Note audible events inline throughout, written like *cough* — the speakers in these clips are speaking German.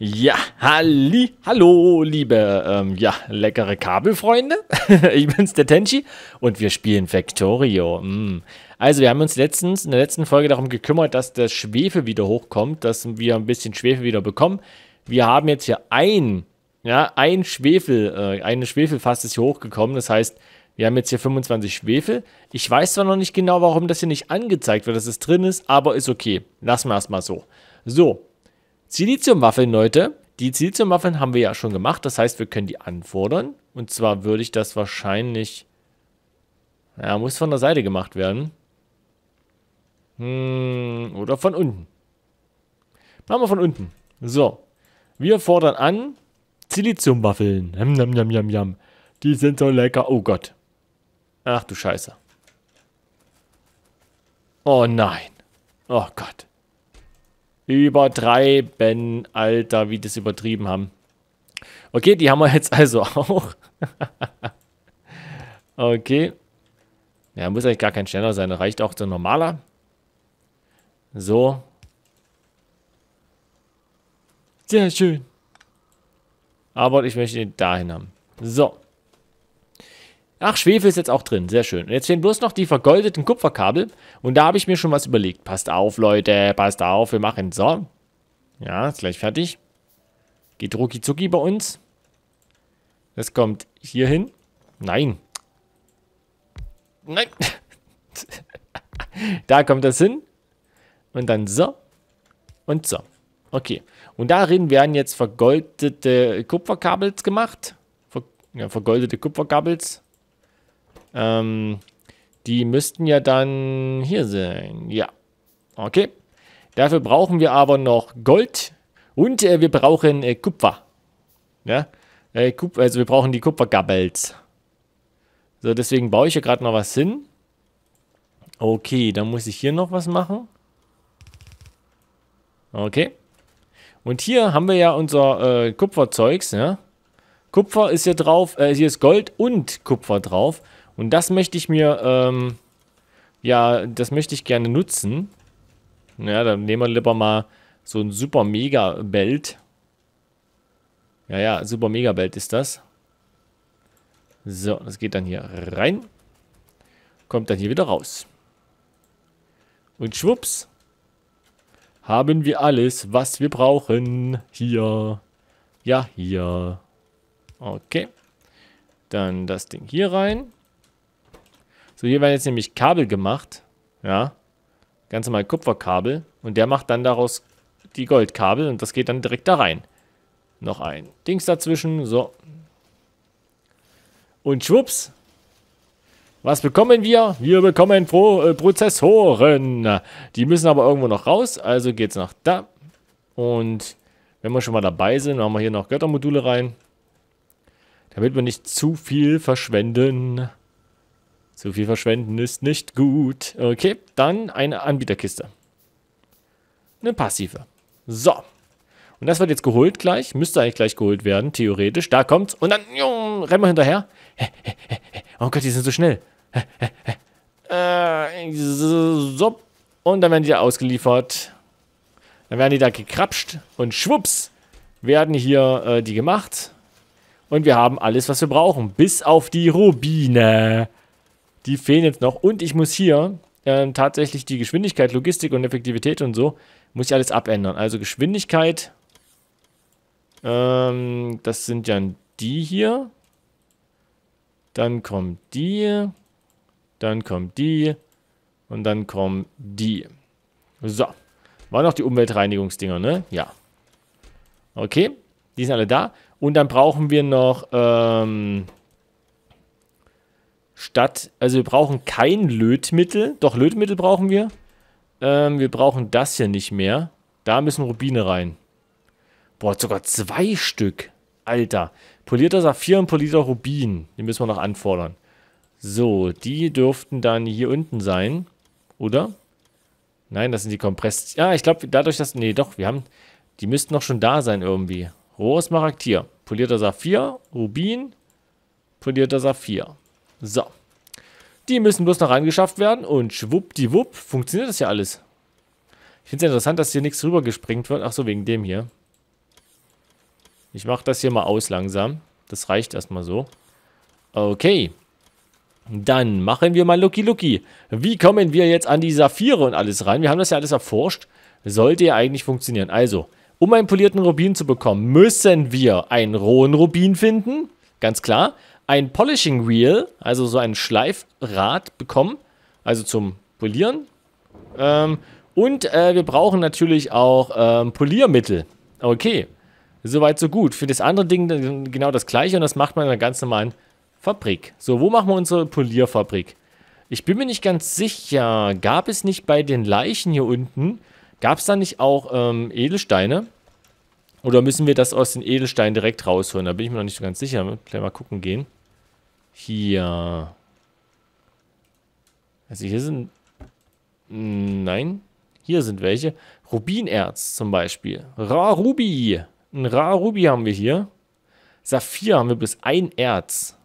Ja, halli, hallo, liebe, ähm, ja, leckere Kabelfreunde. *laughs* ich bin's, der Tenchi, und wir spielen Factorio. Mm. Also, wir haben uns letztens, in der letzten Folge darum gekümmert, dass das Schwefel wieder hochkommt, dass wir ein bisschen Schwefel wieder bekommen. Wir haben jetzt hier ein, ja, ein Schwefel, äh, eine Schwefelfass ist hier hochgekommen. Das heißt, wir haben jetzt hier 25 Schwefel. Ich weiß zwar noch nicht genau, warum das hier nicht angezeigt wird, dass es drin ist, aber ist okay. Lassen wir erstmal so. So, Siliziumwaffeln, Leute. Die Siliziumwaffeln haben wir ja schon gemacht. Das heißt, wir können die anfordern. Und zwar würde ich das wahrscheinlich... Ja, muss von der Seite gemacht werden. Hm, oder von unten. Machen wir von unten. So. Wir fordern an Siliziumwaffeln. Yam, yam, yam, yam, yam. Die sind so lecker. Oh Gott. Ach du Scheiße. Oh nein. Oh Gott. Übertreiben. Alter, wie das übertrieben haben. Okay, die haben wir jetzt also auch. *laughs* okay. Ja, muss eigentlich gar kein schneller sein. Reicht auch der normaler. So. Sehr schön. Aber ich möchte ihn dahin haben. So. Ach, Schwefel ist jetzt auch drin. Sehr schön. Und jetzt fehlen bloß noch die vergoldeten Kupferkabel. Und da habe ich mir schon was überlegt. Passt auf, Leute. Passt auf. Wir machen so. Ja, ist gleich fertig. Geht rucki zucki bei uns. Das kommt hier hin. Nein. Nein. *laughs* da kommt das hin. Und dann so. Und so. Okay. Und darin werden jetzt vergoldete Kupferkabels gemacht. Ver ja, vergoldete Kupferkabels. Ähm, die müssten ja dann hier sein. Ja. Okay. Dafür brauchen wir aber noch Gold und äh, wir brauchen äh, Kupfer. Ja. Äh, Kup also wir brauchen die Kupfergabels. So, deswegen baue ich hier gerade noch was hin. Okay, dann muss ich hier noch was machen. Okay. Und hier haben wir ja unser äh, Kupferzeugs, ja. Kupfer ist hier drauf, äh, hier ist Gold und Kupfer drauf. Und das möchte ich mir, ähm, ja, das möchte ich gerne nutzen. Naja, dann nehmen wir lieber mal so ein super mega Belt. Ja, ja, super mega Belt ist das. So, das geht dann hier rein. Kommt dann hier wieder raus. Und schwupps. Haben wir alles, was wir brauchen. Hier. Ja, hier. Okay. Dann das Ding hier rein. So, hier werden jetzt nämlich Kabel gemacht. Ja. Ganz normal Kupferkabel. Und der macht dann daraus die Goldkabel und das geht dann direkt da rein. Noch ein Dings dazwischen. So. Und schwupps. Was bekommen wir? Wir bekommen Pro äh, Prozessoren. Die müssen aber irgendwo noch raus. Also geht's nach da. Und wenn wir schon mal dabei sind, machen wir hier noch Göttermodule rein. Damit wir nicht zu viel verschwenden. Zu viel verschwenden ist nicht gut. Okay, dann eine Anbieterkiste. Eine passive. So. Und das wird jetzt geholt gleich. Müsste eigentlich gleich geholt werden, theoretisch. Da kommt's. Und dann jung, rennen wir hinterher. *laughs* Oh Gott, die sind so schnell. *laughs* Äh, so. Und dann werden die ausgeliefert. Dann werden die da gekrapscht. Und schwupps werden hier äh, die gemacht. Und wir haben alles, was wir brauchen. Bis auf die Rubine die fehlen jetzt noch. Und ich muss hier ähm, tatsächlich die Geschwindigkeit, Logistik und Effektivität und so, muss ich alles abändern. Also Geschwindigkeit, ähm, das sind dann die hier. Dann kommt die, dann kommt die und dann kommen die. So, waren noch die Umweltreinigungsdinger, ne? Ja. Okay, die sind alle da. Und dann brauchen wir noch, ähm, statt, also wir brauchen kein Lötmittel. Doch, Lötmittel brauchen wir. Ähm, wir brauchen das hier nicht mehr. Da müssen Rubine rein. Boah, sogar zwei Stück. Alter. Polierter Saphir und polierter Rubin. Die müssen wir noch anfordern. So, die dürften dann hier unten sein. Oder? Nein, das sind die Kompress... Ja, ich glaube, dadurch, dass... Nee, doch, wir haben... Die müssten noch schon da sein irgendwie. Rohres Maraktier. Polierter Saphir, Rubin, polierter Saphir. So. Die müssen bloß noch reingeschafft werden und schwuppdiwupp funktioniert das ja alles. Ich finde es interessant, dass hier nichts rübergesprengt wird. Ach so, wegen dem hier. Ich mache das hier mal aus langsam. Das reicht erstmal so. Okay. Dann machen wir mal Lucky Lucky. Wie kommen wir jetzt an die Saphire und alles rein? Wir haben das ja alles erforscht. Sollte ja eigentlich funktionieren. Also, um einen polierten Rubin zu bekommen, müssen wir einen rohen Rubin finden. Ganz klar ein Polishing Wheel, also so ein Schleifrad bekommen, also zum Polieren. Ähm, und äh, wir brauchen natürlich auch ähm, Poliermittel. Okay, soweit so gut. Für das andere Ding genau das gleiche und das macht man in einer ganz normalen Fabrik. So, wo machen wir unsere Polierfabrik? Ich bin mir nicht ganz sicher, gab es nicht bei den Leichen hier unten, gab es da nicht auch ähm, Edelsteine? Oder müssen wir das aus den Edelsteinen direkt rausholen? Da bin ich mir noch nicht so ganz sicher. Gleich mal gucken gehen. Hier. Also hier sind... Hm, nein. Hier sind welche. Rubinerz zum Beispiel. Ra rubi Ein Ra rubi haben wir hier. Saphir haben wir bis ein Erz.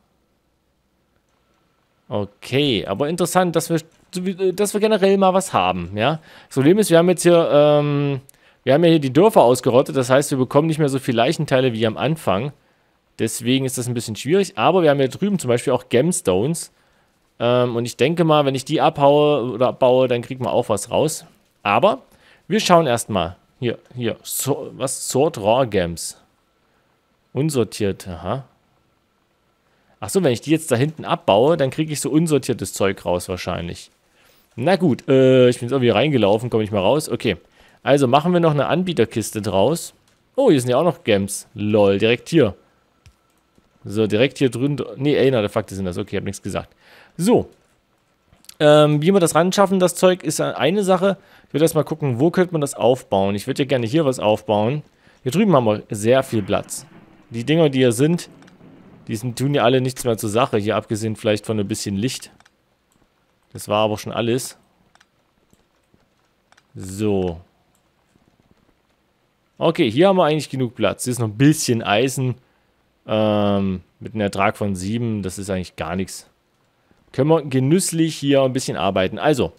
Okay, aber interessant, dass wir, dass wir generell mal was haben, ja. Das Problem ist, wir haben jetzt hier, ähm, wir haben ja hier die Dörfer ausgerottet, das heißt, wir bekommen nicht mehr so viele Leichenteile wie am Anfang. Deswegen ist das ein bisschen schwierig. Aber wir haben hier drüben zum Beispiel auch Gemstones. Ähm, und ich denke mal, wenn ich die abhaue oder abbaue, dann kriegt man auch was raus. Aber wir schauen erstmal. Hier, hier. So, was? Sort Raw Gems. Unsortiert, aha. Achso, wenn ich die jetzt da hinten abbaue, dann kriege ich so unsortiertes Zeug raus wahrscheinlich. Na gut, äh, ich bin jetzt irgendwie reingelaufen, komme ich mal raus. Okay, also machen wir noch eine Anbieterkiste draus. Oh, hier sind ja auch noch Gems. Lol, direkt hier. So, direkt hier drüben. Nee, ey, na, der Fakte sind das. Okay, ich hab nichts gesagt. So. Ähm, wie wir das ranschaffen, das Zeug, ist eine Sache. Ich würde erstmal gucken, wo könnte man das aufbauen. Ich würde ja gerne hier was aufbauen. Hier drüben haben wir sehr viel Platz. Die Dinger, die hier sind, die sind, tun ja alle nichts mehr zur Sache. Hier abgesehen vielleicht von ein bisschen Licht. Das war aber schon alles. So. Okay, hier haben wir eigentlich genug Platz. Hier ist noch ein bisschen Eisen. Ähm, mit einem Ertrag von 7, das ist eigentlich gar nichts. Können wir genüsslich hier ein bisschen arbeiten. Also,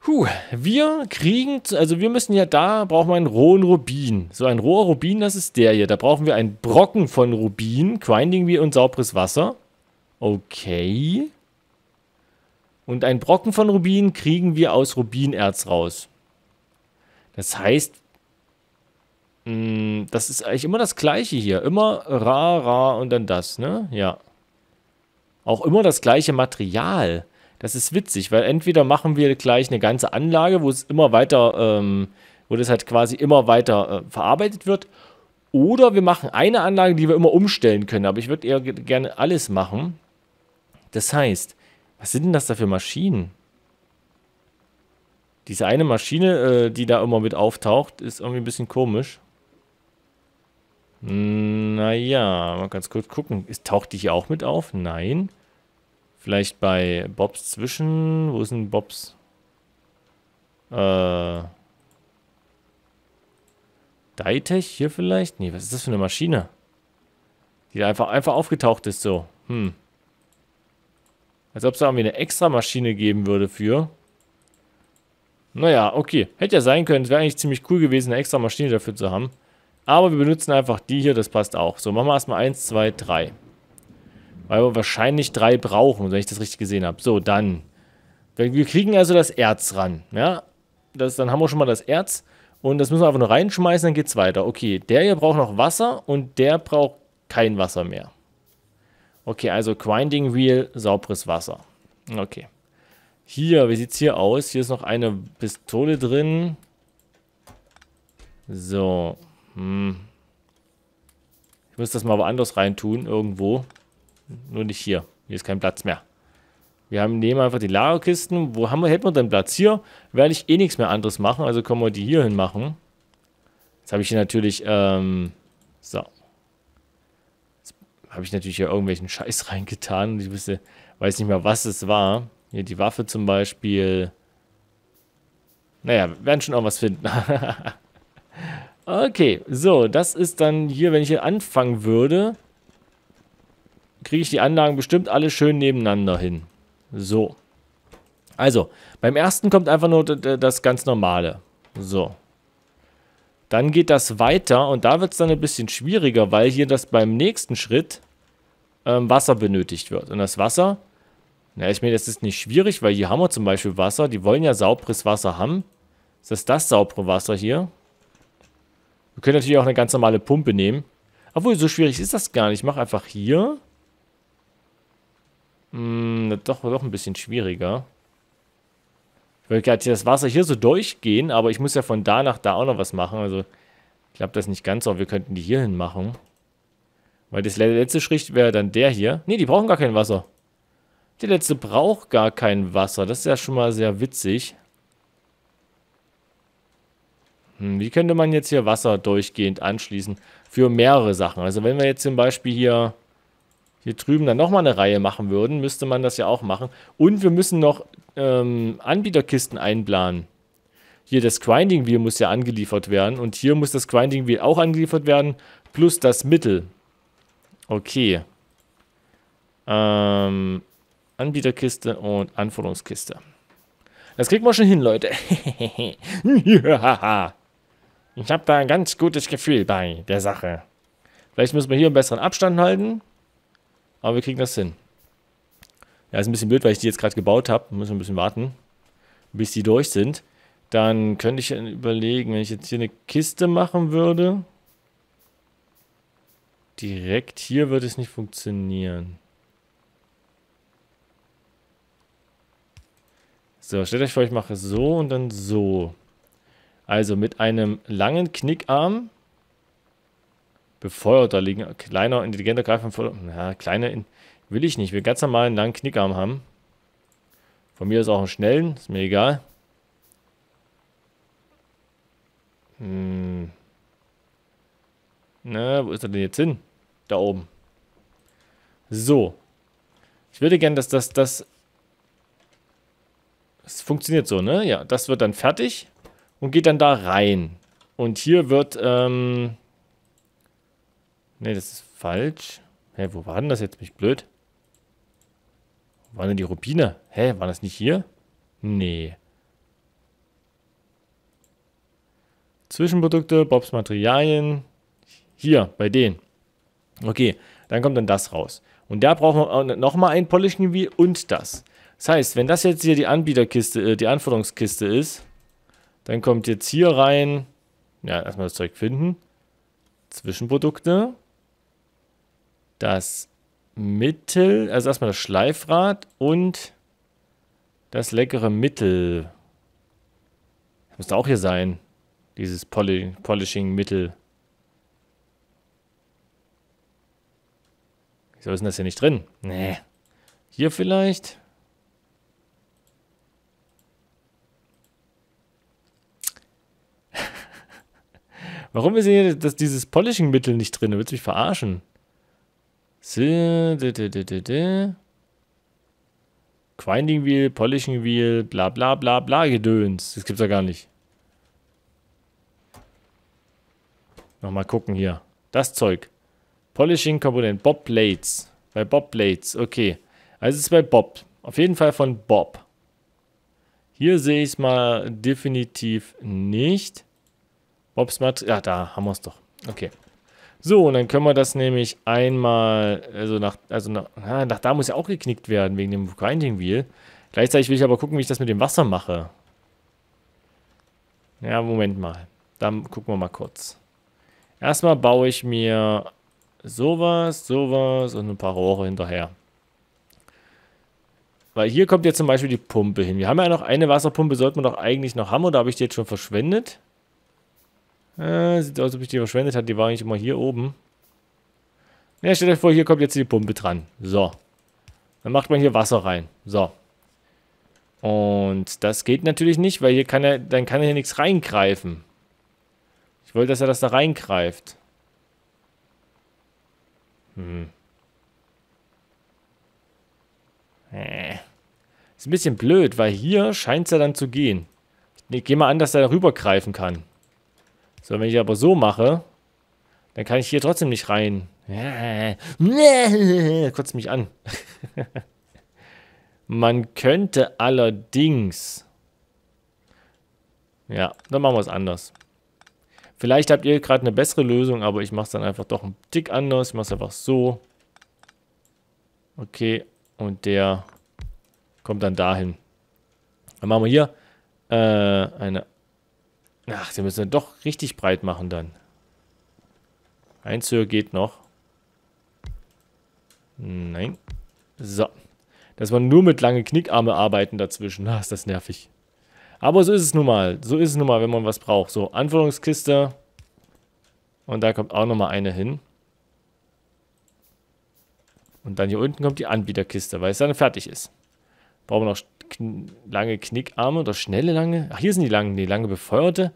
Puh, wir kriegen, also wir müssen ja da, brauchen wir einen rohen Rubin. So ein roher Rubin, das ist der hier. Da brauchen wir einen Brocken von Rubin, Grinding Wheel und sauberes Wasser. Okay. Und einen Brocken von Rubin kriegen wir aus Rubinerz raus. Das heißt, hm, das ist eigentlich immer das Gleiche hier. Immer ra, ra und dann das, ne? Ja. Auch immer das gleiche Material. Das ist witzig, weil entweder machen wir gleich eine ganze Anlage, wo es immer weiter, ähm, wo das halt quasi immer weiter äh, verarbeitet wird. Oder wir machen eine Anlage, die wir immer umstellen können. Aber ich würde eher gerne alles machen. Das heißt, was sind denn das da für Maschinen? Diese eine Maschine, äh, die da immer mit auftaucht, ist irgendwie ein bisschen komisch. Naja, mal ganz kurz gucken. Ist, taucht die hier auch mit auf? Nein. Vielleicht bei Bobs zwischen. Wo ist denn Bobs? Äh. Ditech hier vielleicht? Nee, was ist das für eine Maschine? Die da einfach, einfach aufgetaucht ist so. Hm. Als ob es da irgendwie eine extra Maschine geben würde für. Naja, okay. Hätte ja sein können. Es wäre eigentlich ziemlich cool gewesen, eine extra Maschine dafür zu haben. Aber wir benutzen einfach die hier, das passt auch. So, machen wir erstmal 1, 2, 3. Weil wir wahrscheinlich 3 brauchen, wenn ich das richtig gesehen habe. So, dann. Wir kriegen also das Erz ran. Ja, das, dann haben wir schon mal das Erz. Und das müssen wir einfach nur reinschmeißen, dann geht es weiter. Okay, der hier braucht noch Wasser und der braucht kein Wasser mehr. Okay, also Grinding Wheel, sauberes Wasser. Okay. Hier, wie sieht es hier aus? Hier ist noch eine Pistole drin. So. Hm. Ich muss das mal woanders reintun, irgendwo. Nur nicht hier. Hier ist kein Platz mehr. Wir haben, nehmen einfach die Lagerkisten. Wo haben wir, hätten wir denn Platz? Hier werde ich eh nichts mehr anderes machen, also können wir die hier hin machen. Jetzt habe ich hier natürlich, ähm, so. Jetzt habe ich natürlich hier irgendwelchen Scheiß *laughs* reingetan und ich wüsste, weiß nicht mehr, was es war. Hier die Waffe zum Beispiel. Naja, wir werden schon auch was finden. *laughs* Okay, so, das ist dann hier, wenn ich hier anfangen würde, kriege ich die Anlagen bestimmt alle schön nebeneinander hin. So. Also, beim ersten kommt einfach nur das ganz normale. So. Dann geht das weiter und da wird es dann ein bisschen schwieriger, weil hier das beim nächsten Schritt ähm, Wasser benötigt wird. Und das Wasser, na, ich meine, das ist nicht schwierig, weil hier haben wir zum Beispiel Wasser. Die wollen ja sauberes Wasser haben. Ist das das saubere Wasser hier? Wir können natürlich auch eine ganz normale Pumpe nehmen. Obwohl, so schwierig ist das gar nicht. Ich mache einfach hier. Hm, doch, doch ein bisschen schwieriger. Ich wollte gerade das Wasser hier so durchgehen, aber ich muss ja von da nach da auch noch was machen. Also, ich glaube, das nicht ganz so. Wir könnten die hier hin machen. Weil das letzte Schritt wäre dann der hier. Ne, die brauchen gar kein Wasser. Die letzte braucht gar kein Wasser. Das ist ja schon mal sehr witzig. Hm, wie könnte man jetzt hier Wasser durchgehend anschließen? Für mehrere Sachen. Also wenn wir jetzt zum Beispiel hier, hier drüben dann nochmal eine Reihe machen würden, müsste man das ja auch machen. Und wir müssen noch ähm, Anbieterkisten einplanen. Hier das Grinding Wheel muss ja angeliefert werden. Und hier muss das Grinding Wheel auch angeliefert werden. Plus das Mittel. Okay. Ähm, Anbieterkiste und Anforderungskiste. Das kriegt man schon hin, Leute. *laughs* ja. Ich habe da ein ganz gutes Gefühl bei der Sache. Vielleicht müssen wir hier einen besseren Abstand halten. Aber wir kriegen das hin. Ja, ist ein bisschen blöd, weil ich die jetzt gerade gebaut habe. Müssen wir ein bisschen warten, bis die durch sind. Dann könnte ich überlegen, wenn ich jetzt hier eine Kiste machen würde. Direkt hier würde es nicht funktionieren. So, stellt euch vor, ich mache so und dann so. Also mit einem langen Knickarm da befeuerter, kleiner, intelligenter Greifen voll. Ja, kleiner in, will ich nicht. Ich will ganz normal einen langen Knickarm haben. Von mir ist auch einen schnellen, ist mir egal. Hm. Na, wo ist er denn jetzt hin? Da oben. So. Ich würde gerne, dass das, das... Es funktioniert so, ne? Ja, das wird dann fertig und geht dann da rein. Und hier wird, ähm... Ne, das ist falsch. Hä, wo war denn das jetzt? Mich blöd. Wo waren denn die Rubine? Hä, war das nicht hier? Nee. Zwischenprodukte, Bobs Materialien. Hier, bei denen. Okay, dann kommt dann das raus. Und da brauchen wir nochmal ein Polishing wie und das. Das heißt, wenn das jetzt hier die Anbieterkiste, äh, die Anforderungskiste ist, dann kommt jetzt hier rein, ja, erstmal das Zeug finden. Zwischenprodukte. Das Mittel, also erstmal das Schleifrad und das leckere Mittel. Das müsste auch hier sein. Dieses Poli Polishing-Mittel. Wieso ist denn das hier nicht drin? Nee. Hier vielleicht? Warum ist hier das, dieses Polishing-Mittel nicht drin? Du willst mich verarschen. Quinding Wheel, Polishing Wheel, bla bla bla bla Gedöns. Das gibt's ja gar nicht. Nochmal gucken hier. Das Zeug. Polishing Komponent. Bob Blades. Bei Bob Blades. Okay. Also es ist bei Bob. Auf jeden Fall von Bob. Hier sehe ich es mal definitiv nicht. Mobsmat, ja, da haben wir es doch. Okay. So, und dann können wir das nämlich einmal, also nach, also nach, na, ah, nach da muss ja auch geknickt werden, wegen dem Grinding Wheel. Gleichzeitig will ich aber gucken, wie ich das mit dem Wasser mache. Ja, Moment mal. Dann gucken wir mal kurz. Erstmal baue ich mir sowas, sowas und ein paar Rohre hinterher. Weil hier kommt jetzt zum Beispiel die Pumpe hin. Wir haben ja noch eine Wasserpumpe, sollten wir doch eigentlich noch haben, oder habe ich die jetzt schon verschwendet? Äh, sieht aus, als ob ich die verschwendet habe. Die war eigentlich immer hier oben. Ja, stellt euch vor, hier kommt jetzt die Pumpe dran. So. Dann macht man hier Wasser rein. So. Und das geht natürlich nicht, weil hier kann er, dann kann er hier nichts reingreifen. Ich wollte, dass er das da reingreift. Hm. Äh. Ist ein bisschen blöd, weil hier scheint es ja dann zu gehen. Ich gehe mal an, dass er da rübergreifen kann. So, wenn ich aber so mache, dann kann ich hier trotzdem nicht rein. *laughs* Kotzt mich an. *laughs* Man könnte allerdings... Ja, dann machen wir es anders. Vielleicht habt ihr gerade eine bessere Lösung, aber ich mache es dann einfach doch ein Tick anders. Ich mache es einfach so. Okay, und der kommt dann dahin. Dann machen wir hier äh, eine Ach, sie müssen dann doch richtig breit machen dann. Eins höher geht noch. Nein. So. Dass man nur mit langen Knickarme arbeiten dazwischen. Na, ist das nervig. Aber so ist es nun mal. So ist es nun mal, wenn man was braucht. So, Anforderungskiste. Und da kommt auch nochmal eine hin. Und dann hier unten kommt die Anbieterkiste, weil es dann fertig ist. Brauchen wir noch kn lange Knickarme oder schnelle lange? Ach, hier sind die langen, die lange befeuerte.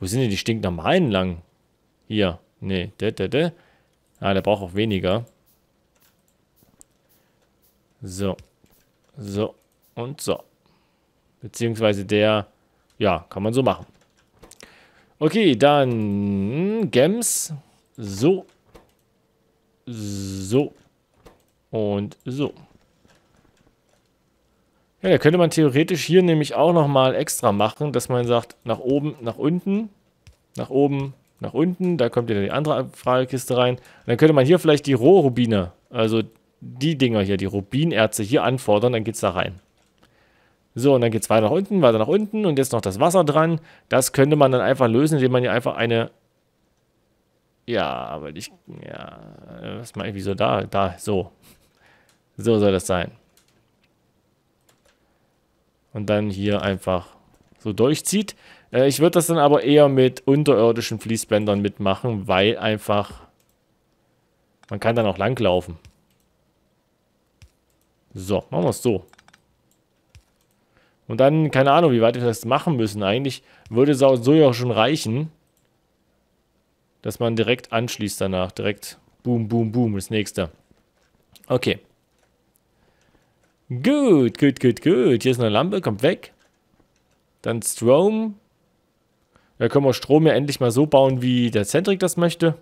Wo sind denn die stinknormalen langen? Hier. Nee, der, der, der. Ah, der braucht auch weniger. So. So. Und so. Beziehungsweise der, ja, kann man so machen. Okay, dann Gems. So. So. Und so. Ja, da könnte man theoretisch hier nämlich auch nochmal extra machen, dass man sagt, nach oben, nach unten, nach oben, nach unten, da kommt ja die andere Fragekiste rein. Und dann könnte man hier vielleicht die Rohrrubine, also die Dinger hier, die Rubinerze hier anfordern, dann geht's da rein. So, und dann geht es weiter nach unten, weiter nach unten und jetzt noch das Wasser dran. Das könnte man dann einfach lösen, indem man hier einfach eine... Ja, aber ich... Ja, was mache ich, wieso da? Da, so. So soll das sein und dann hier einfach so durchzieht. Äh, ich würde das dann aber eher mit unterirdischen Fließbändern mitmachen, weil einfach man kann dann auch langlaufen. So, machen wir es so. Und dann, keine Ahnung, wie weit wir das machen müssen. Eigentlich würde es auch so ja auch schon reichen, dass man direkt anschließt danach. Direkt boom, boom, boom, das nächste. Okay. Gut, gut, gut, gut. Hier ist eine Lampe, kommt weg. Dann Strom. Da können wir Strom ja endlich mal so bauen, wie der Centric das möchte.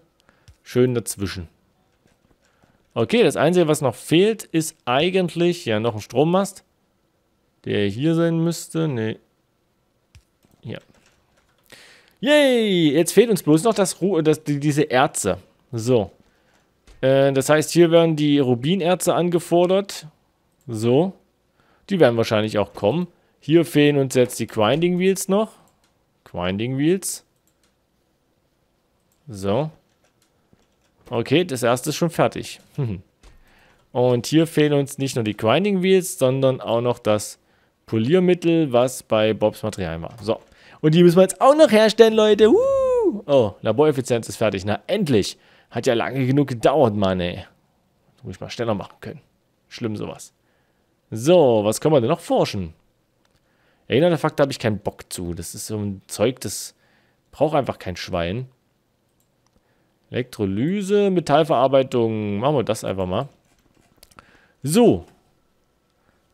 Schön dazwischen. Okay, das Einzige, was noch fehlt, ist eigentlich, ja, noch ein Strommast. Der hier sein müsste. Nee. Ja. Yay! Jetzt fehlt uns bloß noch das, Ru das die, diese Erze. So. Äh, das heißt, hier werden die Rubinerze angefordert. So. Die werden wahrscheinlich auch kommen. Hier fehlen uns jetzt die Grinding Wheels noch. Grinding Wheels. So. Okay, das erste ist schon fertig. *laughs* Und hier fehlen uns nicht nur die Grinding Wheels, sondern auch noch das Poliermittel, was bei Bobs Material war. So. Und die müssen wir jetzt auch noch herstellen, Leute. Uh! Oh, Laboreffizienz ist fertig. Na, endlich. Hat ja lange genug gedauert, Mann, ey. muss ich mal schneller machen können. Schlimm sowas. So, was können wir denn noch forschen? Erinnerte Fakt, da habe ich keinen Bock zu. Das ist so ein Zeug, das braucht einfach kein Schwein. Elektrolyse, Metallverarbeitung. Machen wir das einfach mal. So.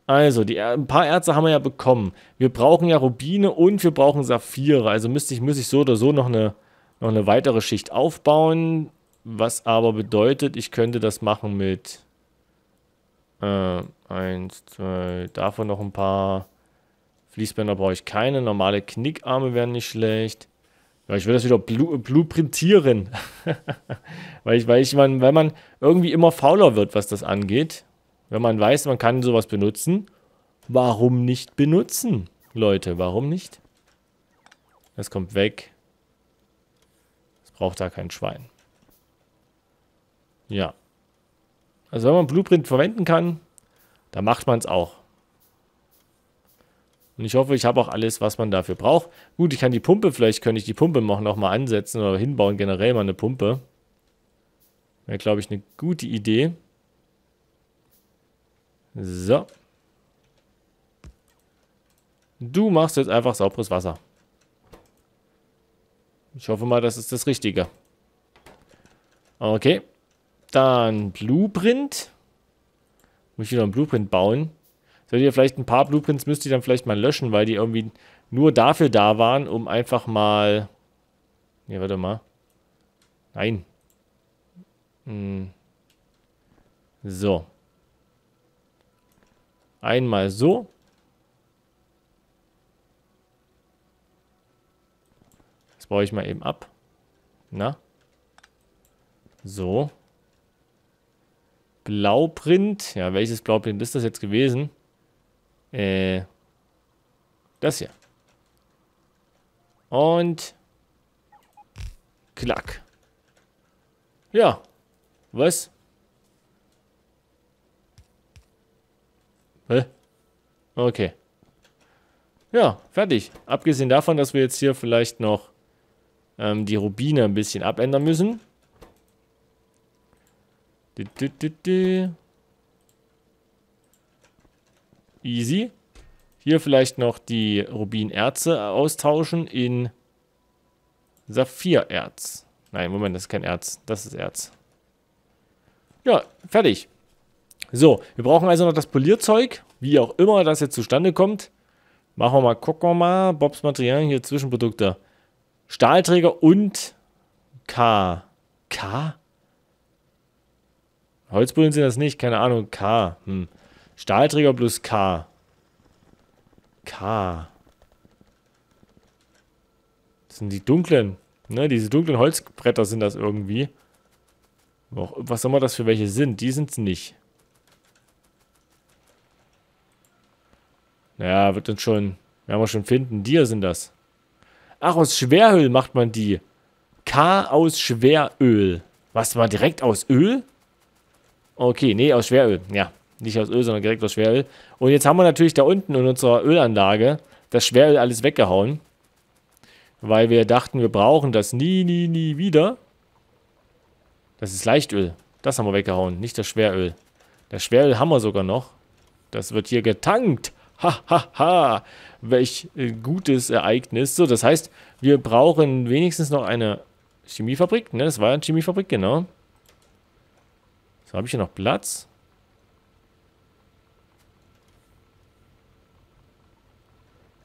Also, die, ein paar Erze haben wir ja bekommen. Wir brauchen ja Rubine und wir brauchen Saphire. Also müsste ich, müsste ich so oder so noch eine, noch eine weitere Schicht aufbauen. Was aber bedeutet, ich könnte das machen mit äh, eins, zwei, davon noch ein paar. Fließbänder brauche ich keine. Normale Knickarme wären nicht schlecht. Ja, ich will das wieder blu blueprintieren. *laughs* weil ich, weil ich, man, weil man irgendwie immer fauler wird, was das angeht. Wenn man weiß, man kann sowas benutzen. Warum nicht benutzen, Leute? Warum nicht? Das kommt weg. Es braucht da kein Schwein. Ja, also wenn man Blueprint verwenden kann, dann macht man es auch. Und ich hoffe, ich habe auch alles, was man dafür braucht. Gut, ich kann die Pumpe, vielleicht könnte ich die Pumpe noch, noch mal ansetzen oder hinbauen, generell mal eine Pumpe. Wäre, glaube ich, eine gute Idee. So. Du machst jetzt einfach sauberes Wasser. Ich hoffe mal, das ist das Richtige. Okay. Dann Blueprint. Muss ich wieder einen Blueprint bauen. Sollt ihr vielleicht ein paar Blueprints müsst ihr dann vielleicht mal löschen, weil die irgendwie nur dafür da waren, um einfach mal... Ne, warte mal. Nein. Hm. So. Einmal so. Das baue ich mal eben ab. Na? So. Blauprint. Ja, welches Blauprint ist das jetzt gewesen? Äh, das hier. Und klack. Ja, was? Hä? Okay. Ja, fertig. Abgesehen davon, dass wir jetzt hier vielleicht noch ähm, die Rubine ein bisschen abändern müssen. Du, du, du, du. Easy. Hier vielleicht noch die Rubinerze austauschen in Saphirerz. Nein, Moment, das ist kein Erz. Das ist Erz. Ja, fertig. So, wir brauchen also noch das Polierzeug. Wie auch immer das jetzt zustande kommt. Machen wir mal, gucken wir mal. Bobs Material hier, Zwischenprodukte. Stahlträger und K. K? Holzbullen sind das nicht, keine Ahnung. K. Hm. Stahlträger plus K. K. Das sind die dunklen. Ne, diese dunklen Holzbretter sind das irgendwie. Was immer das für welche sind, die sind es nicht. Naja, wird uns schon, werden wir schon finden. Die sind das. Ach, aus Schweröl macht man die. K aus Schweröl. Was, war direkt aus Öl? Okay, nee, aus Schweröl. Ja, nicht aus Öl, sondern direkt aus Schweröl. Und jetzt haben wir natürlich da unten in unserer Ölanlage das Schweröl alles weggehauen. Weil wir dachten, wir brauchen das nie, nie, nie wieder. Das ist Leichtöl. Das haben wir weggehauen, nicht das Schweröl. Das Schweröl haben wir sogar noch. Das wird hier getankt. Ha, ha, ha. Welch äh, gutes Ereignis. So, das heißt, wir brauchen wenigstens noch eine Chemiefabrik. Ne? Das war ja eine Chemiefabrik, genau habe ich hier noch Platz?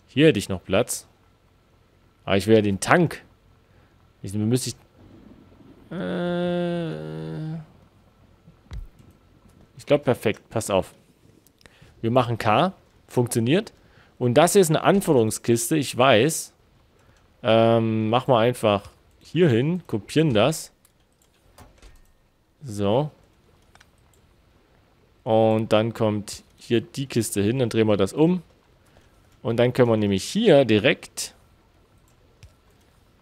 Hier hätte ich noch Platz. Aber ah, ich will ja den Tank. Ich müsste ich... Äh, ich glaube, perfekt. Pass auf. Wir machen K. Funktioniert. Und das hier ist eine Anforderungskiste. Ich weiß. Ähm, machen wir einfach hier hin. Kopieren das. So. Und dann kommt hier die Kiste hin, dann drehen wir das um. Und dann können wir nämlich hier direkt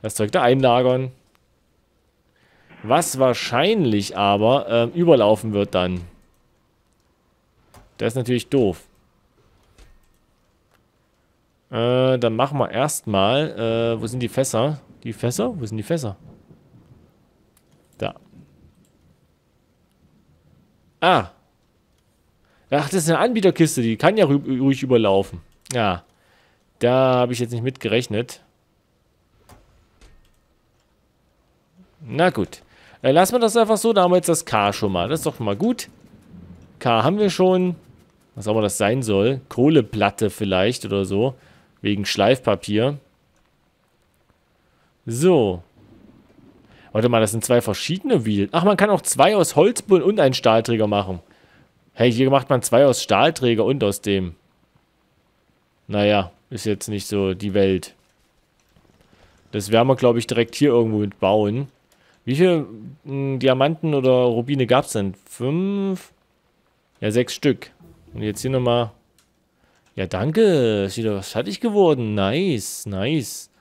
das Zeug da einlagern. Was wahrscheinlich aber ähm, überlaufen wird dann. Das ist natürlich doof. Äh, dann machen wir erstmal, äh, wo sind die Fässer? Die Fässer? Wo sind die Fässer? Da. Ah, Ach, das ist eine Anbieterkiste, die kann ja ruhig überlaufen. Ja, da habe ich jetzt nicht mit gerechnet. Na gut. Äh, lassen wir das einfach so. Da haben wir jetzt das K schon mal. Das ist doch mal gut. K haben wir schon. Was auch immer das sein soll. Kohleplatte vielleicht oder so. Wegen Schleifpapier. So. Warte mal, das sind zwei verschiedene Wheel. Ach, man kann auch zwei aus Holzbullen und einen Stahlträger machen. Hey, hier macht man zwei aus Stahlträger und aus dem. Naja, ist jetzt nicht so die Welt. Das werden wir, glaube ich, direkt hier irgendwo mit bauen. Wie viele hm, Diamanten oder Rubine gab es denn? Fünf? Ja, sechs Stück. Und jetzt hier nochmal... Ja, danke. Ist wieder was fertig geworden. Nice, nice.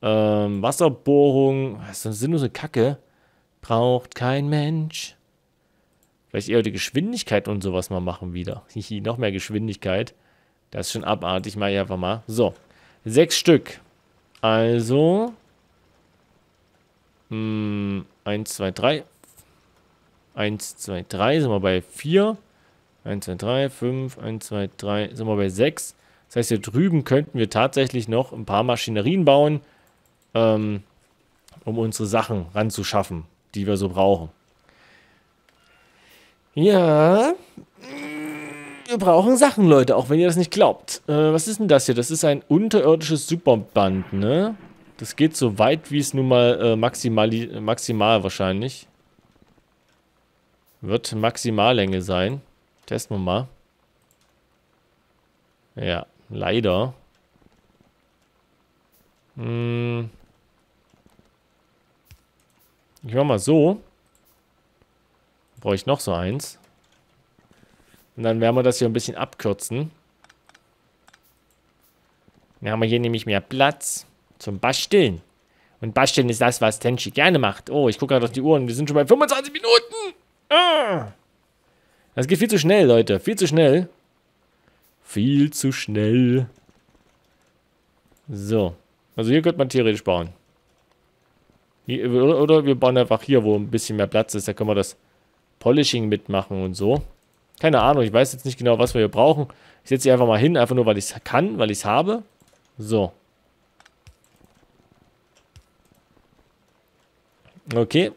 Ähm, Wasserbohrung. Das ist eine sinnlose Kacke. Braucht kein Mensch. Vielleicht eher die Geschwindigkeit und sowas mal machen wieder. Hihi, *laughs* noch mehr Geschwindigkeit. Das ist schon abartig. Mach ich einfach mal. So. Sechs Stück. Also. Mh, hm, eins, zwei, drei. Eins, zwei, drei. Sind wir bei vier. Eins, zwei, drei, fünf. Eins, zwei, drei. Sind wir bei sechs. Das heißt, hier drüben könnten wir tatsächlich noch ein paar Maschinerien bauen, ähm, um unsere Sachen ranzuschaffen, die wir so brauchen. Ja. Wir brauchen Sachen, Leute, auch wenn ihr das nicht glaubt. Äh, was ist denn das hier? Das ist ein unterirdisches Superband, ne? Das geht so weit, wie es nun mal äh, maximali maximal wahrscheinlich. Wird Maximallänge sein. Testen wir mal. Ja, leider. Hm. Ich mach mal so. Brauche ich noch so eins. Und dann werden wir das hier ein bisschen abkürzen. Dann haben wir hier nämlich mehr Platz zum Basteln. Und Basteln ist das, was Tenchi gerne macht. Oh, ich gucke gerade auf die Uhren. wir sind schon bei 25 Minuten. Ah. Das geht viel zu schnell, Leute. Viel zu schnell. Viel zu schnell. So. Also hier könnte man theoretisch bauen. oder wir bauen einfach hier, wo ein bisschen mehr Platz ist. Da können wir das Polishing mitmachen und so. Keine Ahnung, ich weiß jetzt nicht genau, was wir hier brauchen. Ich setze sie einfach mal hin, einfach nur, weil ich es kann, weil ich es habe. So. Okay.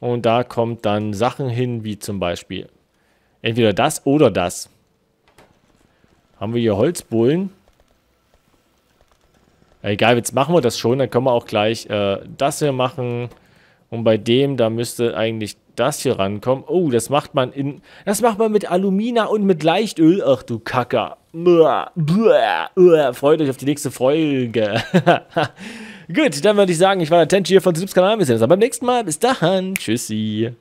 Und da kommt dann Sachen hin, wie zum Beispiel entweder das oder das. Haben wir hier Holzbullen? Egal, jetzt machen wir das schon. Dann können wir auch gleich äh, das hier machen. Und bei dem, da müsste eigentlich das hier rankommen. Oh, das macht man in. Das macht man mit Alumina und mit Leichtöl. Ach du Kacker. Freut euch auf die nächste Folge. *laughs* Gut, dann würde ich sagen, ich war der Tenchi hier von Sips Kanal. Wir sehen uns dann beim nächsten Mal. Bis dahin. Tschüssi.